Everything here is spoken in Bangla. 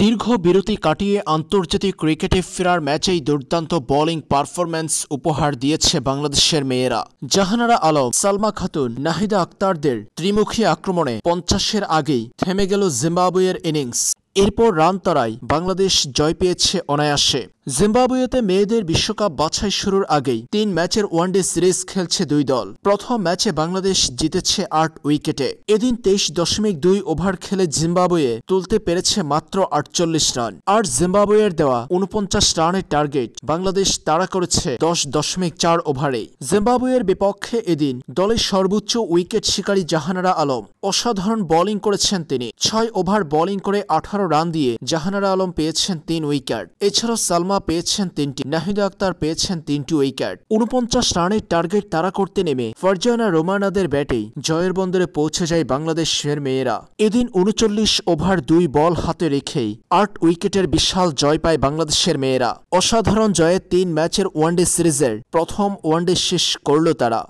দীর্ঘ বিরতি কাটিয়ে আন্তর্জাতিক ক্রিকেটে ফেরার ম্যাচেই দুর্দান্ত বোলিং পারফরম্যান্স উপহার দিয়েছে বাংলাদেশের মেয়েরা জাহানারা আলম সালমা খাতুন নাহিদা আক্তারদের ত্রিমুখী আক্রমণে পঞ্চাশের আগেই থেমে গেল জিম্বাবুয়ের ইনিংস এরপর রান তারায় বাংলাদেশ জয় পেয়েছে অনায়াসে জিম্বাবুয়েতে মেয়েদের বিশ্বকাপ বাছাই শুরুর আগেই তিন ম্যাচের ওয়ানডে সিরিজ খেলছে দুই দল প্রথম ম্যাচে বাংলাদেশ জিতেছে আট উইকেটে এদিন তেইশ দশমিক দুই ওভার খেলে জিম্বাবুয়ে তুলতে পেরেছে মাত্র আটচল্লিশ রান আর জিম্বাবুয়ের দেওয়া উনপঞ্চাশ রানের টার্গেট বাংলাদেশ তাড়া করেছে দশ দশমিক চার ওভারে জিম্বাবুয়ের বিপক্ষে এদিন দলের সর্বোচ্চ উইকেট শিকারী জাহানারা আলম অসাধারণ বোলিং করেছেন তিনি ছয় ওভার বোলিং করে আঠারো রান দিয়ে জাহানারা আলম পেয়েছেন তিন উইকেট এছাড়াও সালমান শর্মা পেয়েছেন তিনটি নাহিদ আক্তার পেয়েছেন তিনটি উইকেট উনপঞ্চাশ রানের টার্গেট তারা করতে নেমে ফরজানা রোমানাদের ব্যাটেই জয়ের বন্দরে পৌঁছে যায় বাংলাদেশের মেয়েরা এদিন উনচল্লিশ ওভার দুই বল হাতে রেখেই আট উইকেটের বিশাল জয় পায় বাংলাদেশের মেয়েরা অসাধারণ জয়ে তিন ম্যাচের ওয়ানডে সিরিজের প্রথম ওয়ানডে শেষ করল তারা